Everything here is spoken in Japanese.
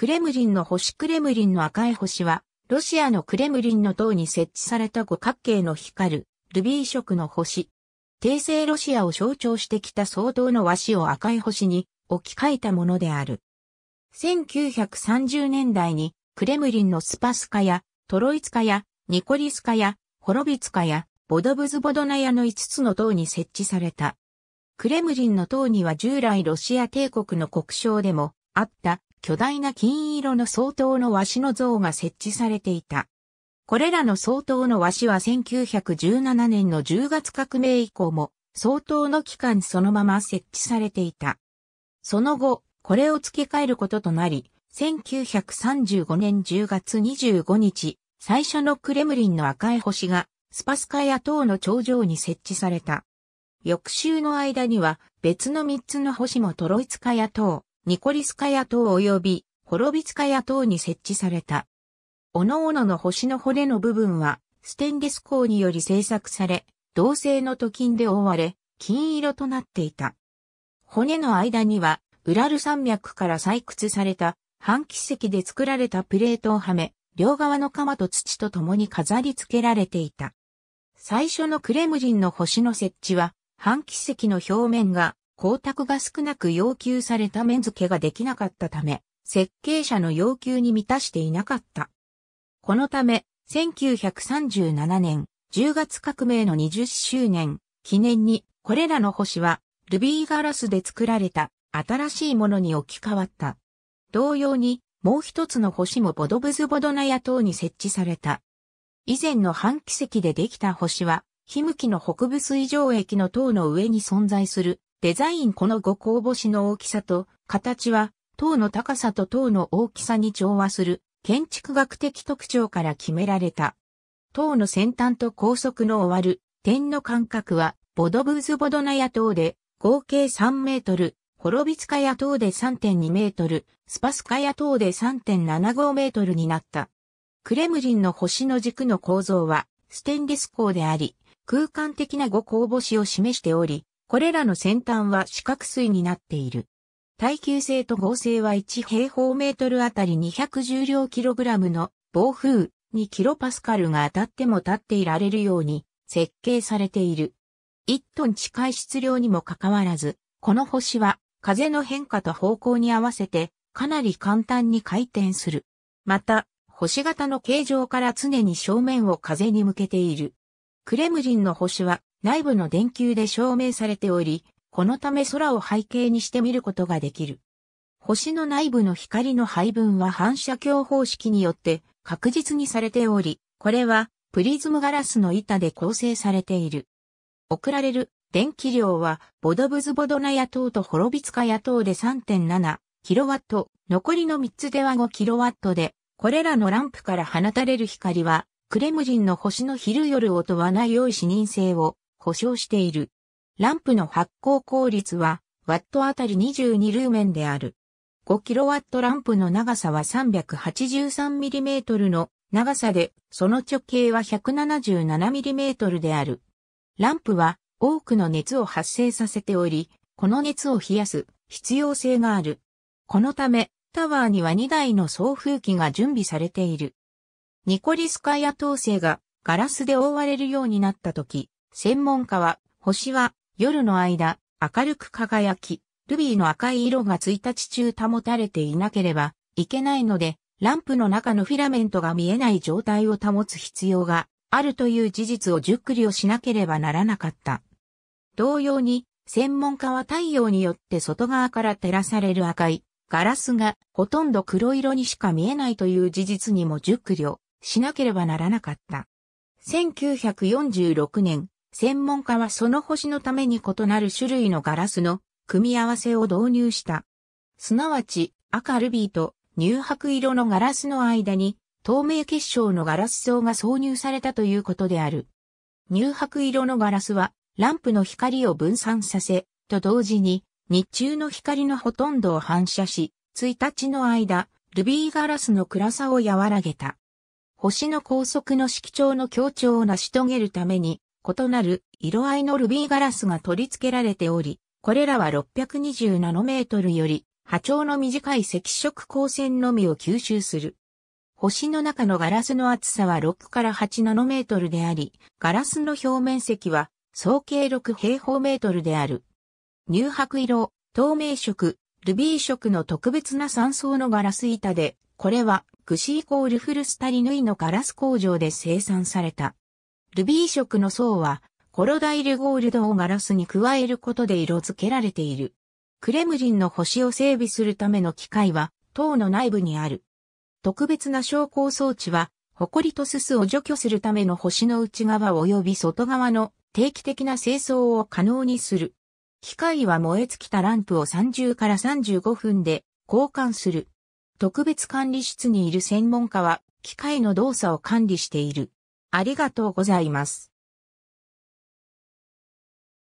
クレムリンの星クレムリンの赤い星は、ロシアのクレムリンの塔に設置された五角形の光る、ルビー色の星。帝政ロシアを象徴してきた相当の和紙を赤い星に置き換えたものである。1930年代にクレムリンのスパスカやトロイツカやニコリスカやホロビツカやボドブズボドナヤの5つの塔に設置された。クレムリンの塔には従来ロシア帝国の国章でもあった巨大な金色の相当の和紙の像が設置されていた。これらの相当の和紙は1917年の10月革命以降も相当の期間そのまま設置されていた。その後、これを付け替えることとなり、1935年10月25日、最初のクレムリンの赤い星がスパスカヤ塔の頂上に設置された。翌週の間には別の3つの星もトロイツカヤ塔、ニコリスカヤ島及びホロビツカヤ島に設置された。おのおのの星の骨の部分は、ステンレス鋼により製作され、銅製の土金で覆われ、金色となっていた。骨の間には、ウラル山脈から採掘された、半奇石で作られたプレートをはめ、両側の鎌と土と共に飾り付けられていた。最初のクレムリンの星の設置は、半奇石の表面が光沢が少なく要求された面付けができなかったため、設計者の要求に満たしていなかった。このため、1937年10月革命の20周年記念に、これらの星はルビーガラスで作られた新しいものに置き換わった。同様に、もう一つの星もボドブズボドナヤ島に設置された。以前の半奇跡でできた星は、ヒムキの北部水上駅の塔の上に存在するデザインこの五光星の大きさと形は塔の高さと塔の大きさに調和する建築学的特徴から決められた。塔の先端と高速の終わる点の間隔はボドブーズボドナヤ塔で合計3メートル、ホロビツカヤ塔で3.2メートル、スパスカヤ塔で3.75メートルになった。クレムリンの星の軸の構造はステンレス鋼であり、空間的な五光星を示しており、これらの先端は四角錐になっている。耐久性と合成は1平方メートルあたり210両キログラムの暴風2キロパスカルが当たっても立っていられるように設計されている。1トン近い質量にもかかわらず、この星は風の変化と方向に合わせてかなり簡単に回転する。また、星型の形状から常に正面を風に向けている。クレムリンの星は内部の電球で照明されており、このため空を背景にして見ることができる。星の内部の光の配分は反射鏡方式によって確実にされており、これはプリズムガラスの板で構成されている。送られる電気量はボドブズボドナ野党とホロビツカ野党で 3.7kW、残りの3つでは 5kW で、これらのランプから放たれる光は、クレムジンの星の昼夜を問わない良い視認性を保証している。ランプの発光効率は、ワットあたり22ルーメンである。5ットランプの長さは3 8 3トルの長さで、その直径は1 7 7トルである。ランプは多くの熱を発生させており、この熱を冷やす必要性がある。このため、タワーには2台の送風機が準備されている。ニコリスカヤ統制がガラスで覆われるようになった時、専門家は、星は夜の間、明るく輝き、ルビーの赤い色が1日中保たれていなければいけないので、ランプの中のフィラメントが見えない状態を保つ必要があるという事実を熟慮しなければならなかった。同様に、専門家は太陽によって外側から照らされる赤いガラスがほとんど黒色にしか見えないという事実にも熟慮しなければならなかった。1946年、専門家はその星のために異なる種類のガラスの組み合わせを導入した。すなわち赤ルビーと乳白色のガラスの間に透明結晶のガラス層が挿入されたということである。乳白色のガラスはランプの光を分散させ、と同時に日中の光のほとんどを反射し、1日の間、ルビーガラスの暗さを和らげた。星の高速の色調の強調を成し遂げるために、異なる色合いのルビーガラスが取り付けられており、これらは620ナノメートルより波長の短い赤色光線のみを吸収する。星の中のガラスの厚さは6から8ナノメートルであり、ガラスの表面積は総計6平方メートルである。乳白色、透明色、ルビー色の特別な3層のガラス板で、これはグシーコールフルスタリヌイのガラス工場で生産された。ルビー色の層は、コロダイルゴールドをガラスに加えることで色付けられている。クレムリンの星を整備するための機械は、塔の内部にある。特別な昇降装置は、埃とすすを除去するための星の内側及び外側の定期的な清掃を可能にする。機械は燃え尽きたランプを30から35分で交換する。特別管理室にいる専門家は機械の動作を管理している。ありがとうございます。